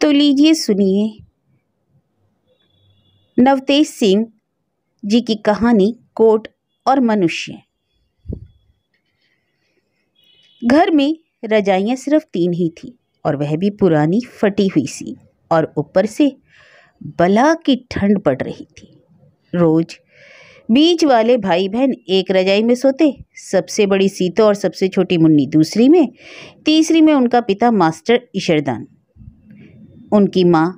तो लीजिए सुनिए नवतेज सिंह जी की कहानी कोट और मनुष्य घर में रजाइयाँ सिर्फ तीन ही थी और वह भी पुरानी फटी हुई सी और ऊपर से बला की ठंड पड़ रही थी रोज बीच वाले भाई बहन एक रजाई में सोते सबसे बड़ी सीता और सबसे छोटी मुन्नी दूसरी में तीसरी में उनका पिता मास्टर ईशरदान उनकी माँ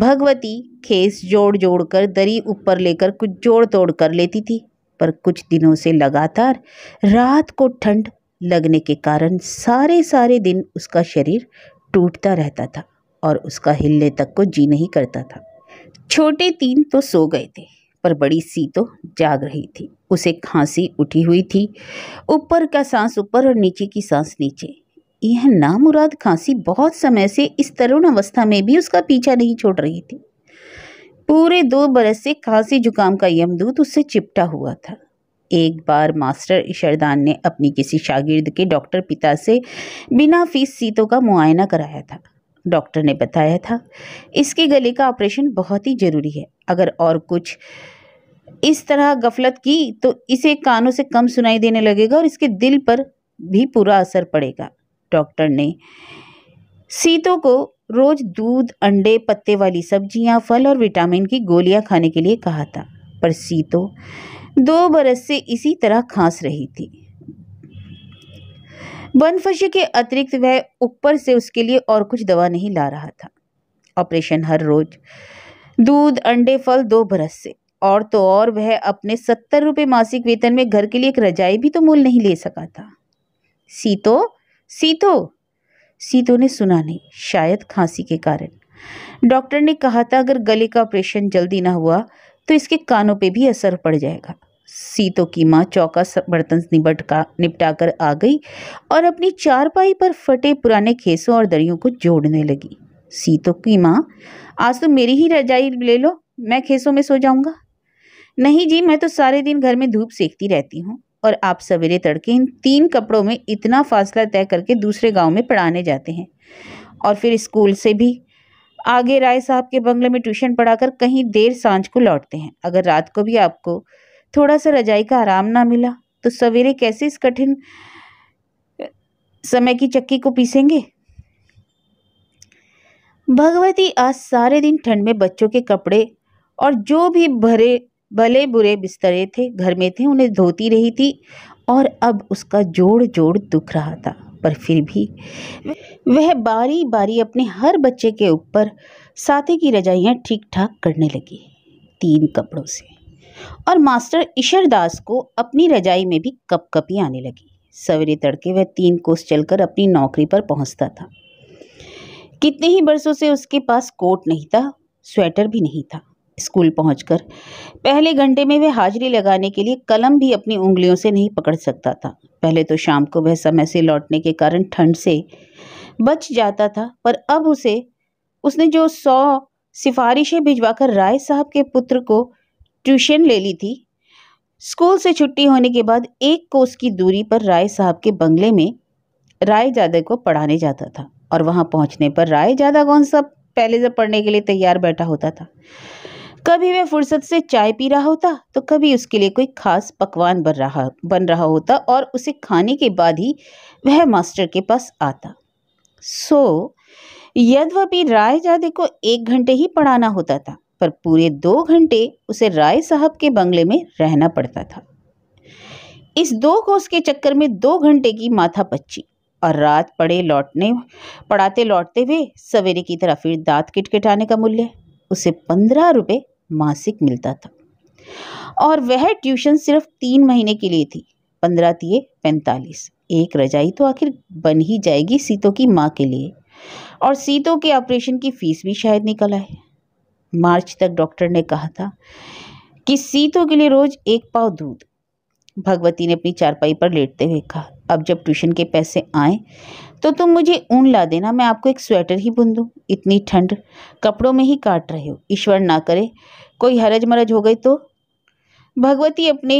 भगवती खेस जोड़ जोड़ कर दरी ऊपर लेकर कुछ जोड़ तोड़ कर लेती थी पर कुछ दिनों से लगातार रात को ठंड लगने के कारण सारे सारे दिन उसका शरीर टूटता रहता था और उसका हिलने तक को जी नहीं करता था छोटे तीन तो सो गए थे पर बड़ी सी तो जाग रही थी उसे खांसी उठी हुई थी ऊपर का सांस ऊपर और नीचे की सांस नीचे यह नामुराद खांसी बहुत समय से इस तरुण अवस्था में भी उसका पीछा नहीं छोड़ रही थी पूरे दो बरस से खांसी जुकाम का यमदूत उससे चिपटा हुआ था एक बार मास्टर इशरदान ने अपनी किसी शागिर्द के डॉक्टर पिता से बिना फीस सीतों का मुआयना कराया था डॉक्टर ने बताया था इसके गले का ऑपरेशन बहुत ही ज़रूरी है अगर और कुछ इस तरह गफलत की तो इसे कानों से कम सुनाई देने लगेगा और इसके दिल पर भी पूरा असर पड़ेगा डॉक्टर ने सीतो को रोज दूध अंडे पत्ते वाली सब्जियां फल और विटामिन की गोलियां खाने के लिए कहा था पर सीतो दो बरस से इसी तरह खांस रही थी बनफशे के अतिरिक्त वह ऊपर से उसके लिए और कुछ दवा नहीं ला रहा था ऑपरेशन हर रोज दूध अंडे फल दो बरस से और तो और वह अपने सत्तर रुपये मासिक वेतन में घर के लिए एक रजाई भी तो मूल नहीं ले सका था सीतो सीतो सीतो ने सुना नहीं शायद खांसी के कारण डॉक्टर ने कहा था अगर गले का ऑपरेशन जल्दी ना हुआ तो इसके कानों पे भी असर पड़ जाएगा सीतो की माँ चौका बर्तन निबट का निपटा कर आ गई और अपनी चारपाई पर फटे पुराने खेसों और दरियों को जोड़ने लगी सीतो की माँ आज तो मेरी ही रजाई ले लो मैं खेसों में सो जाऊंगा नहीं जी मैं तो सारे दिन घर में धूप सेकती रहती हूँ और आप सवेरे तड़के इन तीन कपड़ों में इतना फासला तय करके दूसरे गांव में पढ़ाने जाते हैं और फिर स्कूल से भी आगे राय साहब के बंगले में ट्यूशन पढ़ाकर कहीं देर सांझ को लौटते हैं अगर रात को भी आपको थोड़ा सा रजाई का आराम ना मिला तो सवेरे कैसे इस कठिन समय की चक्की को पीसेंगे भगवती आज सारे दिन ठंड में बच्चों के कपड़े और जो भी भरे भले बुरे बिस्तरे थे घर में थे उन्हें धोती रही थी और अब उसका जोड़ जोड़ दुख रहा था पर फिर भी वह बारी बारी अपने हर बच्चे के ऊपर साथी की रजाइयाँ ठीक ठाक करने लगी तीन कपड़ों से और मास्टर ईशरदास को अपनी रजाई में भी कप कपी आने लगी सवेरे तड़के वह तीन कोस चलकर अपनी नौकरी पर पहुंचता था कितने ही बरसों से उसके पास कोट नहीं था स्वेटर भी नहीं था स्कूल पहुंचकर पहले घंटे में वह हाजिरी लगाने के लिए कलम भी अपनी उंगलियों से नहीं पकड़ सकता था पहले तो शाम को वह समय से लौटने के कारण ठंड से बच जाता था पर अब उसे उसने जो सौ सिफारिशें भिजवाकर राय साहब के पुत्र को ट्यूशन ले ली थी स्कूल से छुट्टी होने के बाद एक कोस की दूरी पर राय साहब के बंगले में राय जादा को पढ़ाने जाता था और वहाँ पहुँचने पर राय जादा कौन सा पहले से पढ़ने के लिए तैयार बैठा होता था कभी वह फुर्सत से चाय पी रहा होता तो कभी उसके लिए कोई खास पकवान बन रहा बन रहा होता और उसे खाने के बाद ही वह मास्टर के पास आता सो यद्यपि राय जादे को एक घंटे ही पढ़ाना होता था पर पूरे दो घंटे उसे राय साहब के बंगले में रहना पड़ता था इस दो कोस के चक्कर में दो घंटे की माथा पच्ची और रात पड़े लौटने पढ़ाते लौटते हुए सवेरे की तरह फिर दांत किटकिटाने का मूल्य उसे पंद्रह रुपये मासिक मिलता था और वह ट्यूशन सिर्फ तीन महीने के लिए थी पंद्रह तीये पैंतालीस एक रजाई तो आखिर बन ही जाएगी सीतो की माँ के लिए और सीतो के ऑपरेशन की फ़ीस भी शायद निकल आए मार्च तक डॉक्टर ने कहा था कि सीतो के लिए रोज़ एक पाव दूध भगवती ने अपनी चारपाई पर लेटते हुए कहा अब जब ट्यूशन के पैसे आए तो तुम मुझे ऊन ला देना मैं आपको एक स्वेटर ही बुन दूँ इतनी ठंड कपड़ों में ही काट रहे हो ईश्वर ना करे कोई हरज मरज हो गई तो भगवती अपने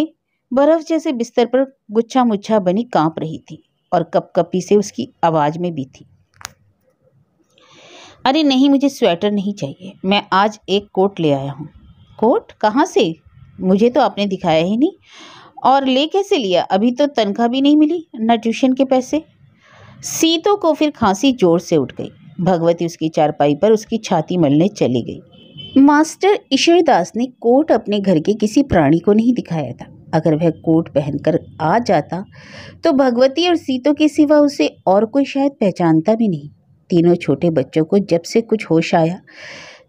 बर्फ जैसे बिस्तर पर गुच्छा मुच्छा बनी कांप रही थी और कपकपी से उसकी आवाज़ में भी थी अरे नहीं मुझे स्वेटर नहीं चाहिए मैं आज एक कोट ले आया हूँ कोट कहाँ से मुझे तो आपने दिखाया ही नहीं और ले कैसे लिया अभी तो तनख्वाह भी नहीं मिली न ट्यूशन के पैसे सीतों को फिर खांसी जोर से उठ गई भगवती उसकी चारपाई पर उसकी छाती मलने चली गई मास्टर ईश्वरदास ने कोट अपने घर के किसी प्राणी को नहीं दिखाया था अगर वह कोट पहनकर आ जाता तो भगवती और सीतों के सिवा उसे और कोई शायद पहचानता भी नहीं तीनों छोटे बच्चों को जब से कुछ होश आया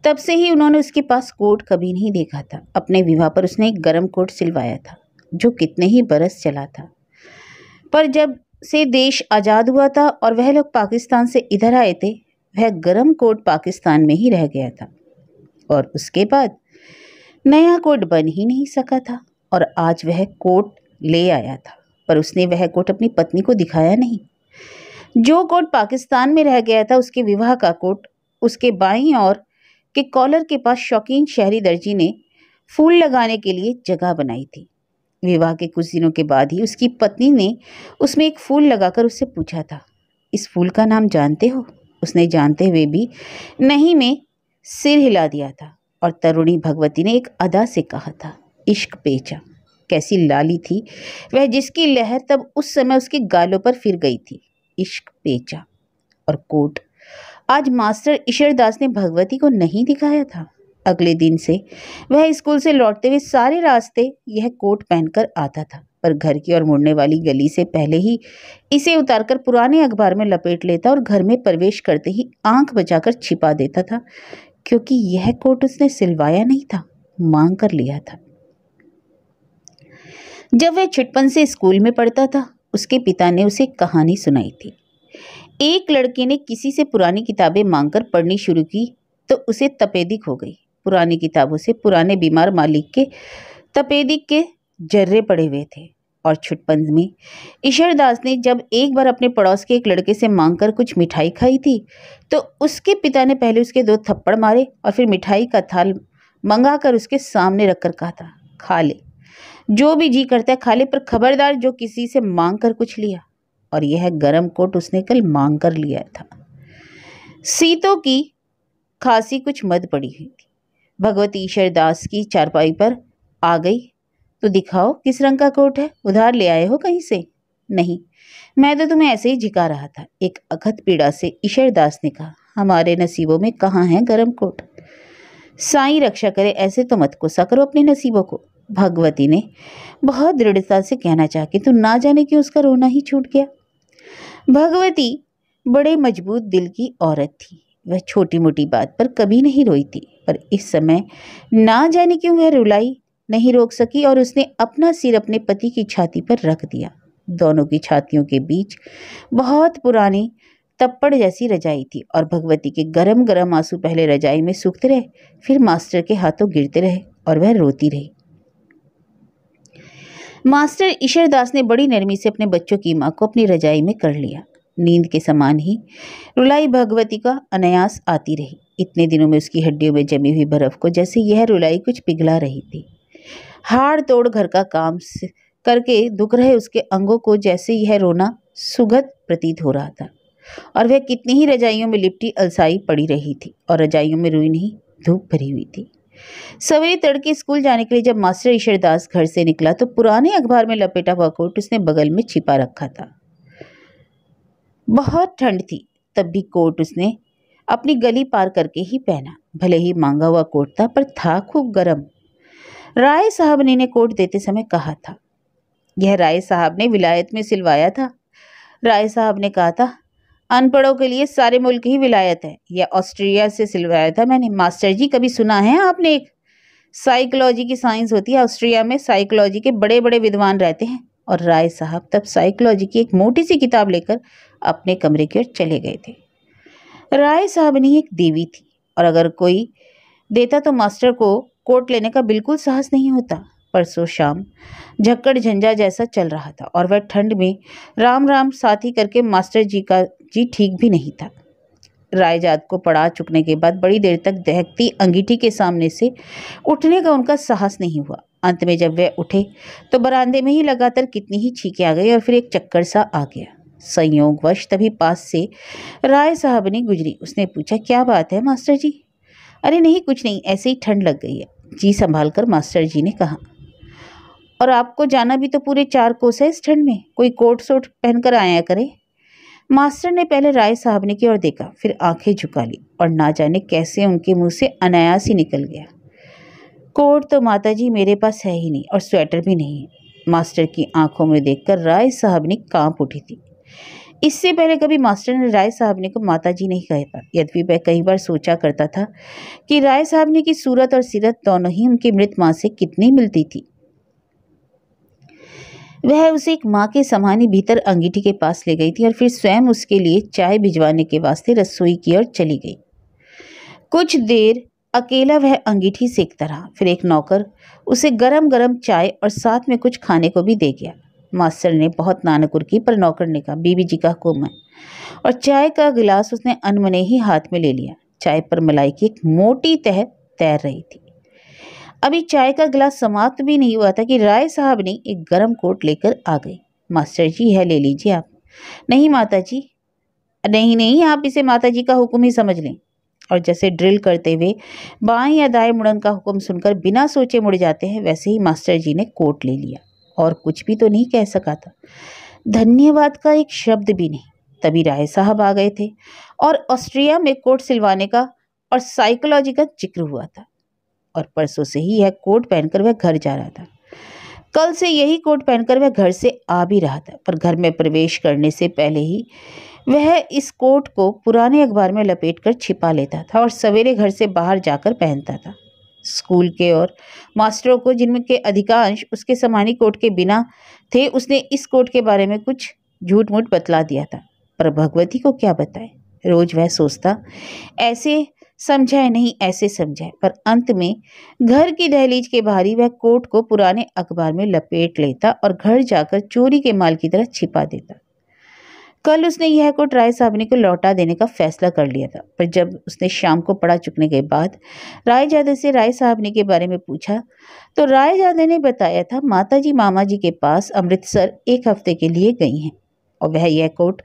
तब से ही उन्होंने उसके पास कोट कभी नहीं देखा था अपने विवाह पर उसने एक गर्म कोट सिलवाया था जो कितने ही बरस चला था पर जब से देश आज़ाद हुआ था और वह लोग पाकिस्तान से इधर आए थे वह गर्म कोट पाकिस्तान में ही रह गया था और उसके बाद नया कोट बन ही नहीं सका था और आज वह कोट ले आया था पर उसने वह कोट अपनी पत्नी को दिखाया नहीं जो कोट पाकिस्तान में रह गया था उसके विवाह का कोट उसके बाईं ओर के कॉलर के पास शौकीन शहरी दर्जी ने फूल लगाने के लिए जगह बनाई थी विवाह के कुछ दिनों के बाद ही उसकी पत्नी ने उसमें एक फूल लगाकर उससे पूछा था इस फूल का नाम जानते हो उसने जानते हुए भी नहीं में सिर हिला दिया था और तरुणी भगवती ने एक अदा से कहा था इश्क बेचा कैसी लाली थी वह जिसकी लहर तब उस समय उसके गालों पर फिर गई थी इश्क बेचा और कोट आज मास्टर ईशरदास ने भगवती को नहीं दिखाया था अगले दिन से वह स्कूल से लौटते हुए सारे रास्ते यह कोट पहनकर आता था पर घर की ओर मुड़ने वाली गली से पहले ही इसे उतारकर पुराने अखबार में लपेट लेता और घर में प्रवेश करते ही आंख बचाकर छिपा देता था क्योंकि यह कोट उसने सिलवाया नहीं था मांग कर लिया था जब वह छिटपन से स्कूल में पढ़ता था उसके पिता ने उसे कहानी सुनाई थी एक लड़के ने किसी से पुरानी किताबें मांगकर पढ़नी शुरू की तो उसे तपेदिक हो गई पुरानी किताबों से पुराने बीमार मालिक के तपेदिक के जर्रे पड़े हुए थे और छुटपन में ईश्वरदास ने जब एक बार अपने पड़ोस के एक लड़के से मांगकर कुछ मिठाई खाई थी तो उसके पिता ने पहले उसके दो थप्पड़ मारे और फिर मिठाई का थाल मंगा कर उसके सामने रखकर कहा था खा ले जो भी जी करता है खा ले पर खबरदार जो किसी से मांग कर कुछ लिया और यह गर्म कोट उसने कल मांग कर लिया था सीतों की खांसी कुछ मद पड़ी हुई थी भगवती ईश्वरदास की चारपाई पर आ गई तो दिखाओ किस रंग का कोट है उधार ले आए हो कहीं से नहीं मैं तो तुम्हें ऐसे ही झिका रहा था एक अखत पीड़ा से ईश्वरदास ने कहा हमारे नसीबों में कहाँ है गर्म कोट साई रक्षा करे ऐसे तो मत कोसा करो अपने नसीबों को भगवती ने बहुत दृढ़ता से कहना चाह कि तू ना जाने क्यों उसका रोना ही छूट गया भगवती बड़े मजबूत दिल की औरत थी वह छोटी मोटी बात पर कभी नहीं रोई थी पर इस समय ना जाने क्यों वह रुलाई नहीं रोक सकी और उसने अपना सिर अपने पति की छाती पर रख दिया दोनों की छातियों के बीच बहुत पुरानी तप्पड़ जैसी रजाई थी और भगवती के गरम गरम आंसू पहले रजाई में सूखते रहे फिर मास्टर के हाथों गिरते रहे और वह रोती रही मास्टर ईशरदास ने बड़ी नरमी से अपने बच्चों की माँ को अपनी रजाई में कर लिया नींद के समान ही रुलाई भगवती का अनायास आती रही इतने दिनों में उसकी हड्डियों में जमी हुई बर्फ को जैसे यह रुलाई कुछ पिघला रही थी हाड़ तोड़ घर का काम करके दुख रहे उसके अंगों को जैसे यह रोना सुगत प्रतीत हो रहा था और वह कितनी ही रजाइयों में लिपटी अलसाई पड़ी रही थी और रजाइयों में रुई नहीं धूप भरी हुई थी सवेरे तड़के स्कूल जाने के लिए जब मास्टर ईश्वरदास घर से निकला तो पुराने अखबार में लपेटा हुआ कोट उसने बगल में छिपा रखा था बहुत ठंड थी तब भी कोट उसने अपनी गली पार करके ही पहना भले ही मांगा हुआ कोट था पर था खूब गर्म राय साहब ने इन्हें कोट देते समय कहा था यह राय साहब ने विलायत में सिलवाया था राय साहब ने कहा था अनपढ़ों के लिए सारे मुल्क ही विलायत है यह ऑस्ट्रेलिया से सिलवाया था मैंने मास्टर जी कभी सुना है आपने एक साइकोलॉजी की साइंस होती है ऑस्ट्रिया में साइकोलॉजी के बड़े बड़े विद्वान रहते हैं और राय साहब तब साइकोलॉजी की एक मोटी सी किताब लेकर अपने कमरे की ओर चले गए थे राय साहब ने एक देवी थी और अगर कोई देता तो मास्टर को कोट लेने का बिल्कुल साहस नहीं होता परसों शाम झक्कड़ झंझा जैसा चल रहा था और वह ठंड में राम राम साथी करके मास्टर जी का जी ठीक भी नहीं था रायजात को पड़ा चुकने के बाद बड़ी देर तक दहकती अंगीठी के सामने से उठने का उनका साहस नहीं हुआ अंत में जब वह उठे तो बरामदे में ही लगातार कितनी ही छीके आ गई और फिर एक चक्कर सा आ गया संयोगवश तभी पास से राय साहब ने गुजरी उसने पूछा क्या बात है मास्टर जी अरे नहीं कुछ नहीं ऐसे ही ठंड लग गई है जी संभाल कर मास्टर जी ने कहा और आपको जाना भी तो पूरे चार कोस है इस ठंड में कोई कोट सोट पहनकर आया करे मास्टर ने पहले राय साहब ने की ओर देखा फिर आंखें झुका ली और ना जाने कैसे उनके मुंह से अनायास ही निकल गया कोट तो माता जी मेरे पास है ही नहीं और स्वेटर भी नहीं मास्टर की आंखों में देखकर राय साहब ने कांप उठी थी इससे पहले कभी मास्टर ने राय साहब ने को माता जी नहीं था यद्यपि वह कई बार सोचा करता था कि राय साहब ने की सूरत और सीरत दोनों ही उनकी मृत माँ से कितनी मिलती थी वह उसे एक माँ के समानी भीतर अंगीठी के पास ले गई थी और फिर स्वयं उसके लिए चाय भिजवाने के वास्ते रसोई की ओर चली गई कुछ देर अकेला वह अंगीठी सेकता रहा फिर एक नौकर उसे गरम गरम चाय और साथ में कुछ खाने को भी दे गया मास्टर ने बहुत नानकुर की पर नौकर ने कहा बीबी जी का हुक्म है और चाय का गिलास उसने अनमने ही हाथ में ले लिया चाय पर मलाई की एक मोटी तह तैर रही थी अभी चाय का गिलास समाप्त भी नहीं हुआ था कि राय साहब ने एक गर्म कोट लेकर आ गए मास्टर जी है ले लीजिए आप नहीं माता जी नहीं नहीं आप इसे माता जी का हुक्म ही समझ लें और जैसे ड्रिल करते हुए बाएं या दाएं मुड़न का हुक्म सुनकर बिना सोचे मुड़ जाते हैं वैसे ही मास्टर जी ने कोट ले लिया और कुछ भी तो नहीं कह सका था धन्यवाद का एक शब्द भी नहीं तभी राय साहब आ गए थे और ऑस्ट्रिया में कोट सिलवाने का और साइकोलॉजी का जिक्र हुआ था और परसों से ही यह कोट पहनकर वह घर जा रहा था कल से यही कोट पहनकर वह घर से आ भी रहा था पर घर में प्रवेश करने से पहले ही वह इस कोट को पुराने अखबार में लपेटकर छिपा लेता था और सवेरे घर से बाहर जाकर पहनता था स्कूल के और मास्टरों को जिनमें के अधिकांश उसके समानी कोट के बिना थे उसने इस कोट के बारे में कुछ झूठ मूठ बतला दिया था पर भगवती को क्या बताए रोज वह सोचता ऐसे समझाए नहीं ऐसे समझाए पर अंत में घर की दहलीज के बाहरी वह कोट को पुराने अखबार में लपेट लेता और घर जाकर चोरी के माल की तरह छिपा देता कल उसने यह कोट राय साहबनी को लौटा देने का फैसला कर लिया था पर जब उसने शाम को पढ़ा चुकने के बाद राय जादे से राय साहबनी के बारे में पूछा तो राय जादे ने बताया था माताजी मामा जी के पास अमृतसर एक हफ्ते के लिए गई हैं और वह यह कोट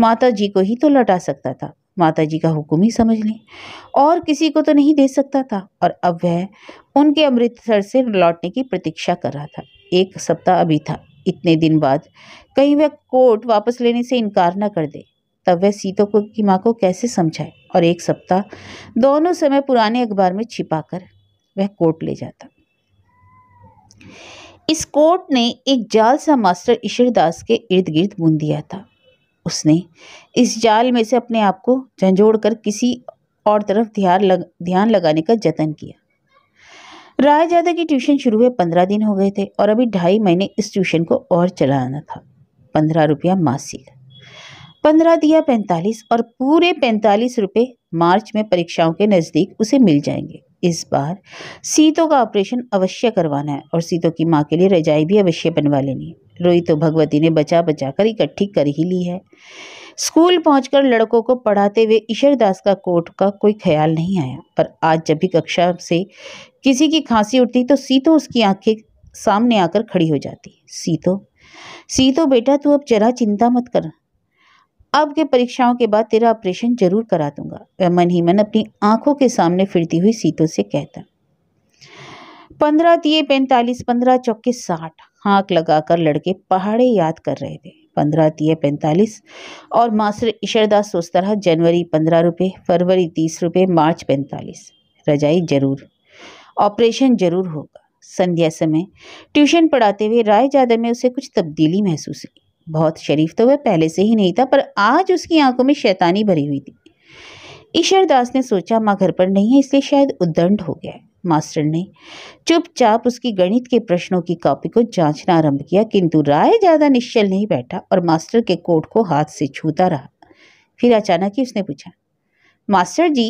माता जी को ही तो लौटा सकता था माता जी का हुक्म ही समझ लें और किसी को तो नहीं दे सकता था और अब वह उनके अमृतसर से लौटने की प्रतीक्षा कर रहा था एक सप्ताह अभी था इतने दिन बाद कहीं वह कोट वापस लेने से इनकार न कर दे तब वह सीतो को की माँ को कैसे समझाए और एक सप्ताह दोनों समय पुराने अखबार में छिपाकर वह कोट ले जाता इस कोट ने एक जाल सा मास्टर ईश्वरदास के इर्द गिर्द बुन दिया था उसने इस जाल में से अपने आप को झंझोड़ कर किसी और तरफ ध्यान लग ध्यान लगाने का जतन किया रायजादा की ट्यूशन शुरू हुए पंद्रह दिन हो गए थे और अभी ढाई महीने इस ट्यूशन को और चलाना था पंद्रह रुपया मासिक पंद्रह दिया पैंतालीस और पूरे पैंतालीस रुपये मार्च में परीक्षाओं के नज़दीक उसे मिल जाएंगे इस बार सीतों का ऑपरेशन अवश्य करवाना है और सीतों की माँ के लिए रजाई भी अवश्य बनवा लेनी है रोई तो भगवती ने बचा बचा कर इकट्ठी कर ही ली है स्कूल पहुंचकर लड़कों को पढ़ाते हुए ईश्वरदास का कोट का कोई ख्याल नहीं आया पर आज जब भी कक्षा से किसी की खांसी उठती तो सीतो उसकी आंखें सामने आकर खड़ी हो जाती सीतो सीतो बेटा तू अब जरा चिंता मत कर अब के परीक्षाओं के बाद तेरा ऑपरेशन जरूर करा दूंगा वह मन ही मन अपनी आंखों के सामने फिरती हुई सीतो से कहता पंद्रह दिए पैंतालीस पंद्रह चौके साठ हाँक लगाकर लड़के पहाड़े याद कर रहे थे पंद्रह दिए पैंतालीस और मास्टर ईशरदास सोच रहा जनवरी पंद्रह रुपये फरवरी तीस रुपये मार्च पैंतालीस रजाई जरूर ऑपरेशन जरूर होगा संध्या समय ट्यूशन पढ़ाते हुए राय जादव में उसे कुछ तब्दीली महसूस हुई बहुत शरीफ तो वह पहले से ही नहीं था पर आज उसकी आंखों में शैतानी भरी हुई थी ईशरदास ने सोचा माँ घर पर नहीं है इसलिए शायद उद्दंड हो गया है मास्टर ने चुपचाप उसकी गणित के प्रश्नों की कॉपी को जांचना आरंभ किया किंतु राय ज़्यादा निश्चल नहीं बैठा और मास्टर के कोट को हाथ से छूता रहा फिर अचानक ही उसने पूछा मास्टर जी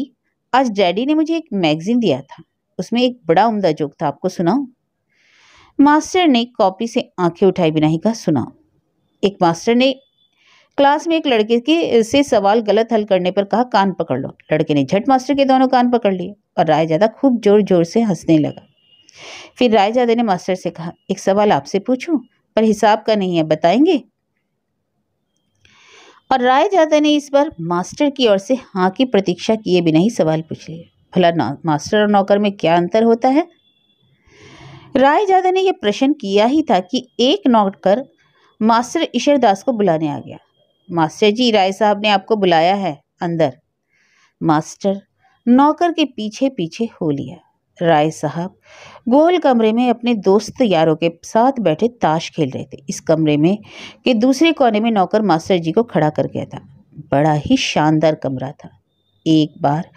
आज डैडी ने मुझे एक मैगज़ीन दिया था उसमें एक बड़ा उम्दा जोक था आपको सुनाऊ मास्टर ने कॉपी से आंखें उठाई बिना ही कहा सुना एक मास्टर ने क्लास में एक लड़के के से सवाल गलत हल करने पर कहा कान पकड़ लो लड़के ने झट मास्टर के दोनों कान पकड़ लिए और रायजादा खूब जोर जोर से हंसने लगा फिर रायजादे ने मास्टर से कहा एक सवाल आपसे पूछूं पर हिसाब का नहीं है बताएंगे और रायजादा ने इस बार मास्टर की ओर से हाँ की प्रतीक्षा किए बिना ही सवाल पूछ लिए भला मास्टर और नौकर में क्या अंतर होता है रायजादा ने यह प्रश्न किया ही था कि एक नौकर मास्टर ईशरदास को बुलाने आ गया मास्टर जी राय साहब ने आपको बुलाया है अंदर मास्टर नौकर के पीछे पीछे हो लिया राय साहब गोल कमरे में अपने दोस्त यारों के साथ बैठे ताश खेल रहे थे इस कमरे में के दूसरे कोने में नौकर मास्टर जी को खड़ा कर गया था बड़ा ही शानदार कमरा था एक बार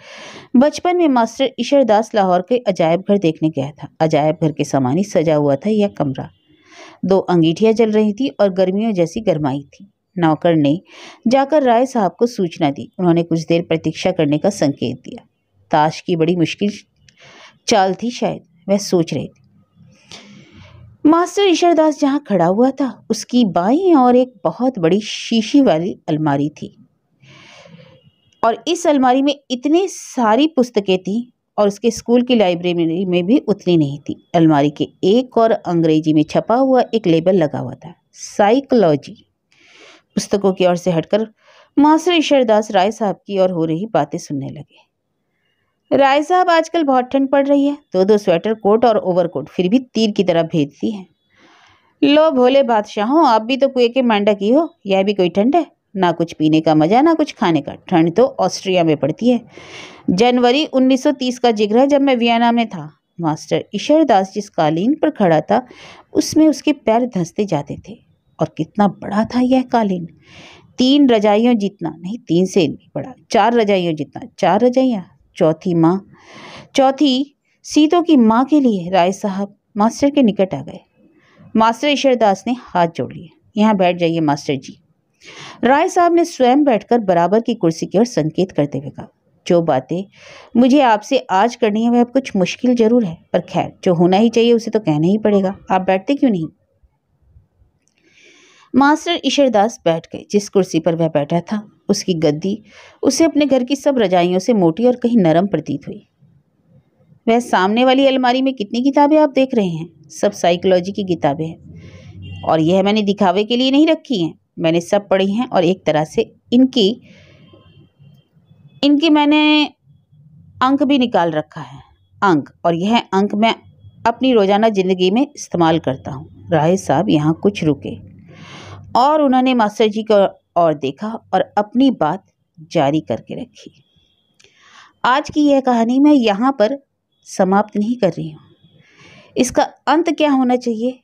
बचपन में मास्टर ईशरदास लाहौर के अजायब घर देखने गया था अजायब घर के सामान ही सजा हुआ था यह कमरा दो अंगीठियाँ जल रही थी और गर्मियों जैसी गर्माई थी नौकर ने जाकर राय साहब को सूचना दी उन्होंने कुछ देर प्रतीक्षा करने का संकेत दिया ताश की बड़ी मुश्किल चाल थी शायद वह सोच रहे थे मास्टर ईश्वरदास जहाँ खड़ा हुआ था उसकी बाई और एक बहुत बड़ी शीशी वाली अलमारी थी और इस अलमारी में इतनी सारी पुस्तकें थीं और उसके स्कूल की लाइब्रेरी में भी उतनी नहीं थी अलमारी के एक और अंग्रेजी में छपा हुआ एक लेबल लगा हुआ था साइकोलॉजी पुस्तकों की ओर से हटकर मास्टर ईश्वरदास राय साहब की ओर हो रही बातें सुनने लगे राय साहब आजकल बहुत ठंड पड़ रही है दो दो स्वेटर कोट और ओवरकोट फिर भी तीर की तरह भेजती है लो भोले बादशाहों आप भी तो कुएं के मांडा की हो यह भी कोई ठंड है ना कुछ पीने का मजा ना कुछ खाने का ठंड तो ऑस्ट्रिया में पड़ती है जनवरी 1930 का जिक्र है जब मैं वियना में था मास्टर ईश्वरदास जिस कालीन पर खड़ा था उसमें उसके पैर धंसते जाते थे और कितना बड़ा था यह कालीन तीन रजाइयों जितना नहीं तीन से भी बड़ा चार रजाइयों जितना चार रजाइयाँ चौथी माँ चौथी सीतों की माँ के लिए राय साहब मास्टर के निकट आ गए मास्टर ईश्वरदास ने हाथ जोड़ लिए यहाँ बैठ जाइए मास्टर जी राय साहब ने स्वयं बैठकर बराबर की कुर्सी की ओर संकेत करते हुए कहा जो बातें मुझे आपसे आज करनी है वह कुछ मुश्किल जरूर है पर खैर जो होना ही चाहिए उसे तो कहना ही पड़ेगा आप बैठते क्यों नहीं मास्टर ईशरदास बैठ गए जिस कुर्सी पर वह बैठा था उसकी गद्दी उसे अपने घर की सब रजाइयों से मोटी और कहीं नरम प्रतीत हुई वह सामने वाली अलमारी में कितनी किताबें आप देख रहे हैं सब साइकोलॉजी की किताबें हैं और यह मैंने दिखावे के लिए नहीं रखी हैं मैंने सब पढ़ी हैं और एक तरह से इनकी इनकी मैंने अंक भी निकाल रखा है अंक और यह अंक मैं अपनी रोज़ाना ज़िंदगी में इस्तेमाल करता हूँ राय साहब यहाँ कुछ रुके और उन्होंने मास्टर जी को और देखा और अपनी बात जारी करके रखी आज की यह कहानी मैं यहाँ पर समाप्त नहीं कर रही हूँ इसका अंत क्या होना चाहिए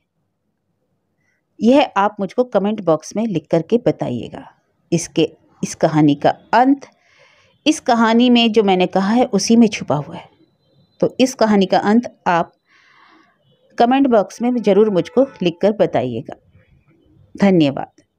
यह आप मुझको कमेंट बॉक्स में लिख करके बताइएगा इसके इस कहानी का अंत इस कहानी में जो मैंने कहा है उसी में छुपा हुआ है तो इस कहानी का अंत आप कमेंट बॉक्स में ज़रूर मुझको लिख कर बताइएगा धन्यवाद